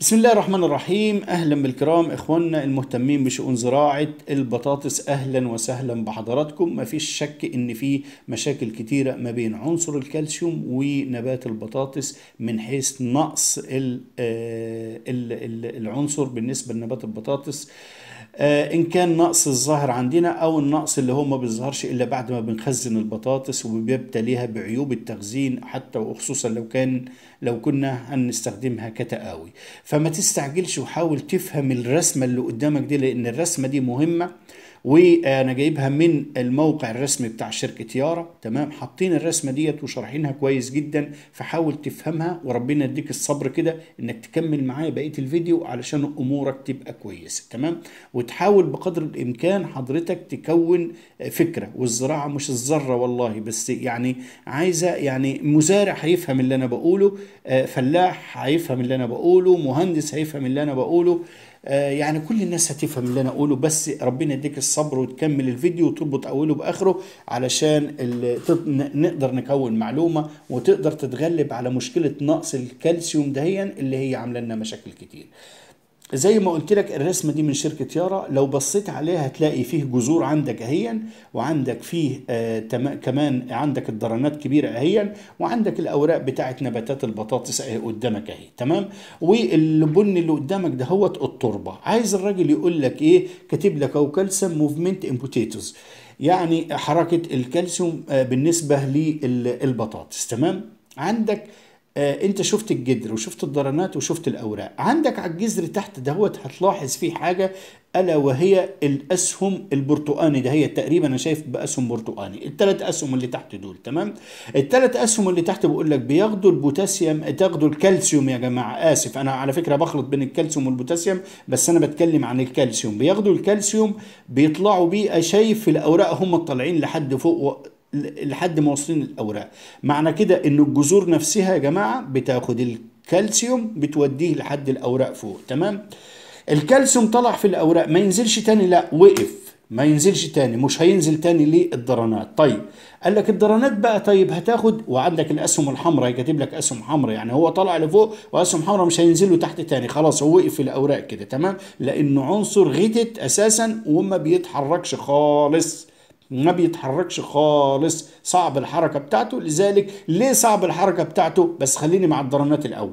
بسم الله الرحمن الرحيم اهلا بالكرام اخواننا المهتمين بشؤون زراعه البطاطس اهلا وسهلا بحضراتكم مفيش شك ان في مشاكل كتيره ما بين عنصر الكالسيوم ونبات البطاطس من حيث نقص آه، العنصر بالنسبه لنبات البطاطس آه، ان كان نقص الظهر عندنا او النقص اللي هو ما بيظهرش الا بعد ما بنخزن البطاطس وبيبتليها بعيوب التخزين حتى وخصوصا لو كان لو كنا هنستخدمها كتقاوي فما تستعجلش وحاول تفهم الرسمه اللي قدامك دي لان الرسمه دي مهمه وانا جايبها من الموقع الرسمي بتاع شركه يارا تمام حاطين الرسمه ديت وشارحينها كويس جدا فحاول تفهمها وربنا يديك الصبر كده انك تكمل معايا بقيه الفيديو علشان امورك تبقى كويسه تمام وتحاول بقدر الامكان حضرتك تكون فكره والزراعه مش الذره والله بس يعني عايزه يعني مزارع هيفهم اللي انا بقوله آه، فلاح هيفهم اللي انا بقوله مهندس هيفهم اللي انا بقوله آه، يعني كل الناس هتفهم اللي انا اقوله بس ربنا يديك الصبر وتكمل الفيديو وتربط اوله باخره علشان نقدر نكون معلومه وتقدر تتغلب على مشكله نقص الكالسيوم دهيا اللي هي عامله لنا مشاكل كتير زي ما قلت لك الرسمه دي من شركه يارا لو بصيت عليها هتلاقي فيه جذور عندك اهيا وعندك فيه آه كمان عندك الدرنات كبيره اهيا وعندك الاوراق بتاعه نباتات البطاطس اهي قدامك اهي تمام والبن اللي قدامك ده هوت التربه عايز الراجل يقول لك ايه كاتب لك او كالسيوم موفمنت ان بوتيتوز يعني حركه الكالسيوم آه، بالنسبه للبطاطس تمام عندك آه، انت شفت الجدر وشفت الدرنات وشفت الاوراق عندك على الجذر تحت دهوت هتلاحظ فيه حاجه الا وهي الاسهم البرتقاني ده هي تقريبا انا شايف باسهم برتقاني الثلاث اسهم اللي تحت دول تمام الثلاث اسهم اللي تحت بقول لك بياخدوا البوتاسيوم تاخدوا الكالسيوم يا جماعه اسف انا على فكره بخلط بين الكالسيوم والبوتاسيوم بس انا بتكلم عن الكالسيوم بياخدوا الكالسيوم بيطلعوا بيه شايف الاوراق هم طالعين لحد فوق لحد ما وصلين الاوراق معنى كده ان الجذور نفسها يا جماعه بتاخد الكالسيوم بتوديه لحد الاوراق فوق تمام الكالسيوم طلع في الاوراق ما ينزلش تاني لا وقف ما ينزلش تاني مش هينزل تاني الدرانات طيب قال لك الدرانات بقى طيب هتاخد وعندك الاسهم الحمراء كاتب لك اسهم حمراء يعني هو طلع لفوق واسهم حمراء مش هينزلوا تحت تاني خلاص هو وقف في الاوراق كده تمام لانه عنصر غتت اساسا وما بيتحركش خالص ما بيتحركش خالص صعب الحركه بتاعته لذلك ليه صعب الحركه بتاعته بس خليني مع الضرنات الاول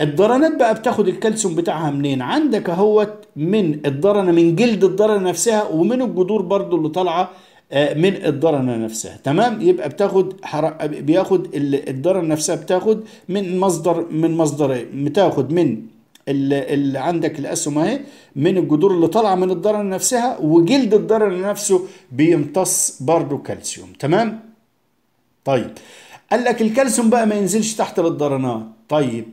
الضرنات بقى بتاخد الكالسيوم بتاعها منين عندك اهوت من الضرنه من جلد الضرنه نفسها ومن الجذور برضو اللي طالعه آه، من الضرنة نفسها تمام يبقى بتاخد حرق بياخد الضرنة نفسها بتاخد من مصدر من مصدرين إيه؟ بتاخد من اللي عندك الاسهم اهي من الجذور اللي طالعه من الضرر نفسها وجلد الضرر نفسه بيمتص برضه كالسيوم تمام طيب قال لك الكالسيوم بقى ما ينزلش تحت الضرنات طيب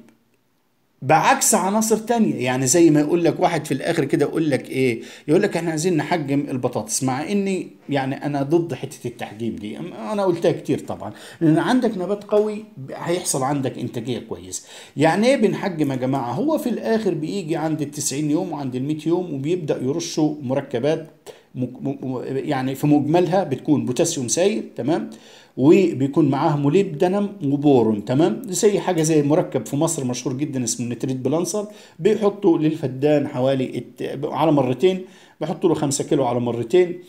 بعكس عناصر تانية يعني زي ما يقول لك واحد في الاخر كده يقول لك ايه يقول لك احنا عايزين نحجم البطاطس مع اني يعني انا ضد حتة التحجيم دي انا قلتها كتير طبعا لان عندك نبات قوي هيحصل عندك انتاجية كويسة يعني ايه بنحجم يا جماعة هو في الاخر بيجي عند التسعين يوم وعند المئة يوم وبيبدأ يرشوا مركبات يعني في مجملها بتكون بوتاسيوم سائل تمام وبيكون معاها موليبدنم وبورون تمام زي حاجه زي مركب في مصر مشهور جدا اسمه نتريت بلانسر بيحطوا للفدان حوالي على مرتين بيحطوا له 5 كيلو على مرتين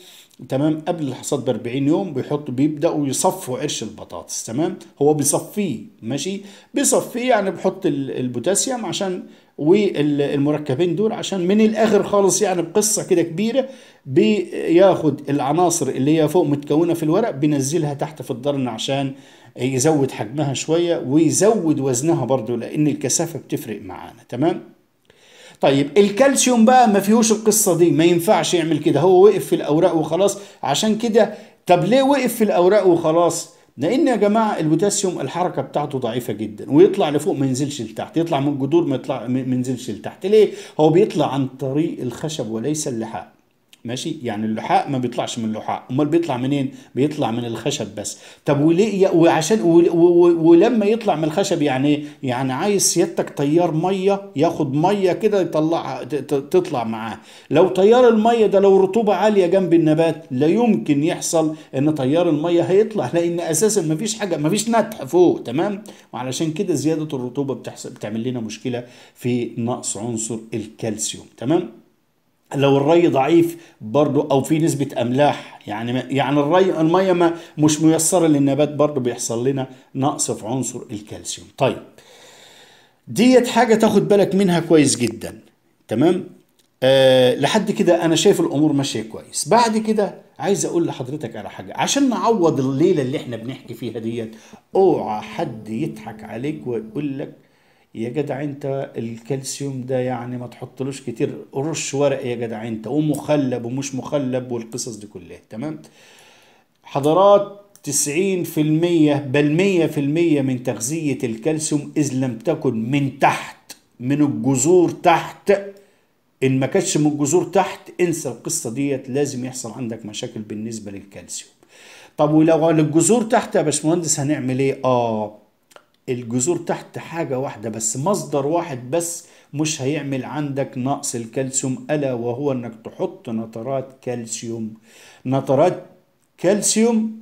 تمام قبل الحصاد ب 40 يوم بيحطوا بيبداوا يصفوا قرش البطاطس تمام هو بيصفيه ماشي بيصفيه يعني بيحط البوتاسيوم عشان والمركبين دول عشان من الاخر خالص يعني بقصه كده كبيره بياخد العناصر اللي هي فوق متكونه في الورق بينزلها تحت في الضرن عشان يزود حجمها شويه ويزود وزنها برضو لان الكثافه بتفرق معانا تمام طيب الكالسيوم بقى ما فيهوش القصه دي ما ينفعش يعمل كده هو وقف في الاوراق وخلاص عشان كده طب ليه وقف في الاوراق وخلاص لان يا جماعه البوتاسيوم الحركه بتاعته ضعيفه جدا ويطلع لفوق ما ينزلش لتحت يطلع من الجذور ما يطلع ما ينزلش لتحت ليه هو بيطلع عن طريق الخشب وليس اللحاء ماشي يعني اللحاء ما بيطلعش من اللحاء امال بيطلع منين بيطلع من الخشب بس طب وليه وعشان ولما يطلع من الخشب يعني يعني عايز سيادتك تيار ميه ياخد ميه كده يطلعها تطلع معاه لو تيار الميه ده لو رطوبه عاليه جنب النبات لا يمكن يحصل ان تيار الميه هيطلع لان اساسا ما فيش حاجه ما فيش نتح فوق تمام وعلشان كده زياده الرطوبه بتحصل بتعمل لنا مشكله في نقص عنصر الكالسيوم تمام لو الري ضعيف برضه او في نسبه املاح يعني يعني الري الميه ما مش ميسره للنبات برضه بيحصل لنا نقص في عنصر الكالسيوم طيب ديت حاجه تاخد بالك منها كويس جدا تمام أه لحد كده انا شايف الامور ماشيه كويس بعد كده عايز اقول لحضرتك على حاجه عشان نعوض الليله اللي احنا بنحكي فيها ديت اوعى حد يضحك عليك ويقول لك يا جدع انت الكالسيوم ده يعني ما تحطلوش كتير رش ورق يا جدع انت ومخلب ومش مخلب والقصص دي كلها تمام حضرات 90% بل 100% من تغذية الكالسيوم إذ لم تكن من تحت من الجذور تحت إن ما كانتش من الجذور تحت انسى القصة ديت لازم يحصل عندك مشاكل بالنسبة للكالسيوم طب ولو الجذور تحت يا باشمهندس هنعمل ايه؟ اه الجذور تحت حاجة واحدة بس مصدر واحد بس مش هيعمل عندك نقص الكالسيوم ألا وهو إنك تحط نترات كالسيوم نترات كالسيوم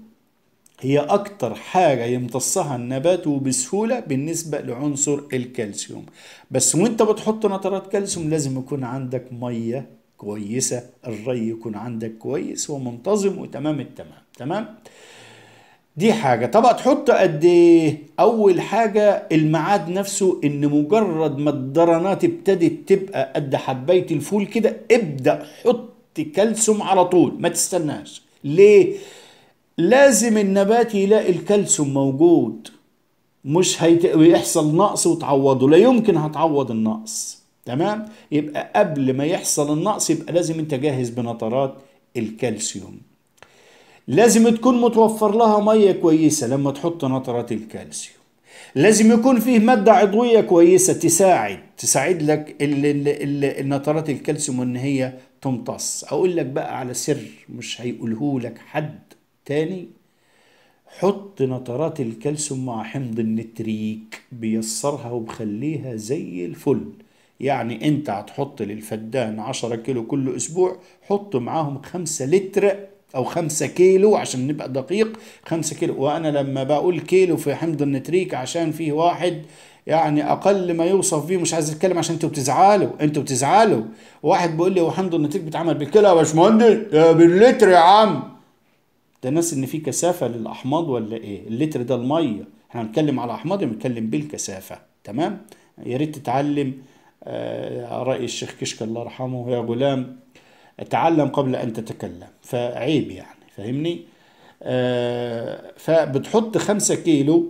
هي أكتر حاجة يمتصها النبات وبسهولة بالنسبة لعنصر الكالسيوم بس وانت بتحط نترات كالسيوم لازم يكون عندك مية كويسة الري يكون عندك كويس ومنتظم وتمام التمام تمام دي حاجة طب تحط قد ايه اول حاجه الميعاد نفسه ان مجرد ما الدرنات ابتدت تبقى قد حبايه الفول كده ابدا حط كالسيوم على طول ما تستناش ليه لازم النبات يلاقي الكالسيوم موجود مش هيحصل نقص وتعوضه لا يمكن هتعوض النقص تمام يبقى قبل ما يحصل النقص يبقى لازم انت جاهز بنطرات الكالسيوم لازم تكون متوفر لها مية كويسة لما تحط نترات الكالسيوم لازم يكون فيه مادة عضوية كويسة تساعد تساعد لك النطرات الكالسيوم ان هي تمتص اقول لك بقى على سر مش هيقوله لك حد تاني حط نترات الكالسيوم مع حمض النتريك بيسرها وبخليها زي الفل يعني انت هتحط للفدان 10 كيلو كل اسبوع حط معاهم 5 لتر او 5 كيلو عشان نبقى دقيق 5 كيلو وانا لما بقول كيلو في حمض النتريك عشان فيه واحد يعني اقل ما يوصف فيه مش عايز اتكلم عشان انتوا بتزعلوا انتوا بتزعلوا واحد بيقول لي هو حمض النتريك بيتعمل بالكيلو يا باشمهندس باللتر يا عم ده ناس ان في كثافه للاحماض ولا ايه اللتر ده الميه احنا بنتكلم على احماض بنتكلم بالكثافه تمام يا ريت تتعلم آه رأي الشيخ كشك الله يرحمه يا غلام تعلم قبل أن تتكلم فعيب يعني فاهمني آه فبتحط خمسة كيلو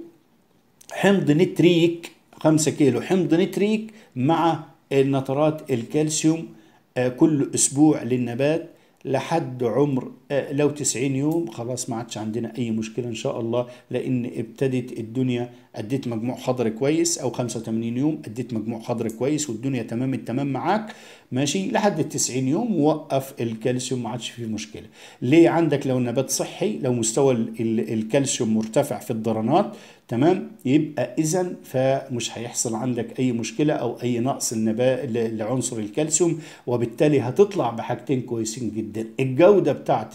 حمض نتريك خمسة كيلو حمض نتريك مع النترات الكالسيوم آه كل أسبوع للنبات لحد عمر آه لو 90 يوم خلاص ما عادش عندنا أي مشكلة إن شاء الله لأن ابتدت الدنيا أديت مجموع خضر كويس أو 85 يوم أديت مجموع خضر كويس والدنيا تمام التمام معاك ماشي لحد ال 90 يوم وقف الكالسيوم ما عادش فيه مشكله ليه عندك لو النبات صحي لو مستوى الكالسيوم مرتفع في الدرنات تمام يبقى اذا فمش هيحصل عندك اي مشكله او اي نقص النبات لعنصر الكالسيوم وبالتالي هتطلع بحاجتين كويسين جدا الجوده بتاعه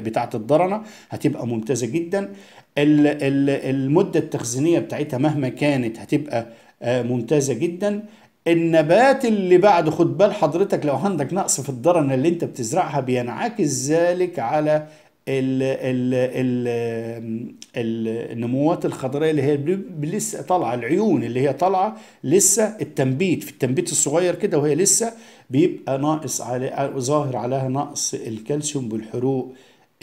بتاعه الضرنه هتبقى ممتازه جدا المده التخزينيه بتاعتها مهما كانت هتبقى آه، ممتازه جدا النبات اللي بعد خد بال حضرتك لو عندك نقص في الدرن اللي انت بتزرعها بينعكس ذلك على الـ الـ الـ النموات الخضرية اللي هي لسه طالعه العيون اللي هي طالعه لسه التنبيت في التنبيت الصغير كده وهي لسه بيبقى ناقص على ظاهر عليها نقص الكالسيوم بالحروق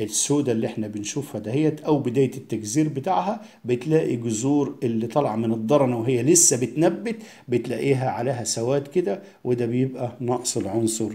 السودة اللي احنا بنشوفها دهيت او بداية التجذير بتاعها بتلاقي جذور اللي طالعة من الضرنة وهي لسه بتنبت بتلاقيها عليها سواد كده وده بيبقى نقص العنصر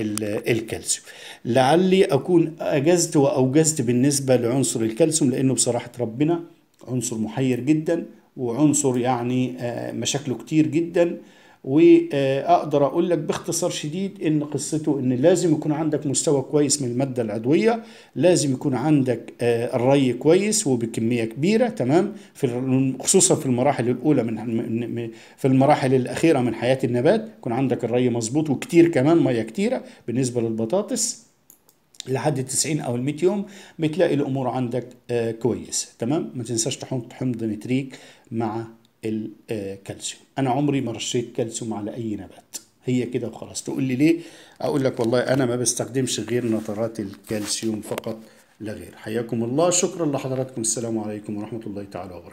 الكالسيوم لعلي اكون اجزت واوجزت بالنسبة لعنصر الكالسيوم لانه بصراحة ربنا عنصر محير جدا وعنصر يعني آه، مشاكله كتير جدا واقدر اقول لك باختصار شديد ان قصته ان لازم يكون عندك مستوى كويس من الماده العضويه لازم يكون عندك آه، الري كويس وبكميه كبيره تمام في خصوصا في المراحل الاولى من في المراحل الاخيره من حياه النبات يكون عندك الري مظبوط وكتير كمان ميه كتيره بالنسبه للبطاطس لحد 90 او ال 100 يوم بتلاقي الامور عندك آه، كويسه تمام ما تنساش تحط حمض نتريك مع الكالسيوم آه، انا عمري ما رشيت كالسيوم على اي نبات هي كده وخلاص تقول لي ليه اقول لك والله انا ما بستخدمش غير نترات الكالسيوم فقط لا غير حياكم الله شكرا لحضراتكم السلام عليكم ورحمه الله تعالى وبركاته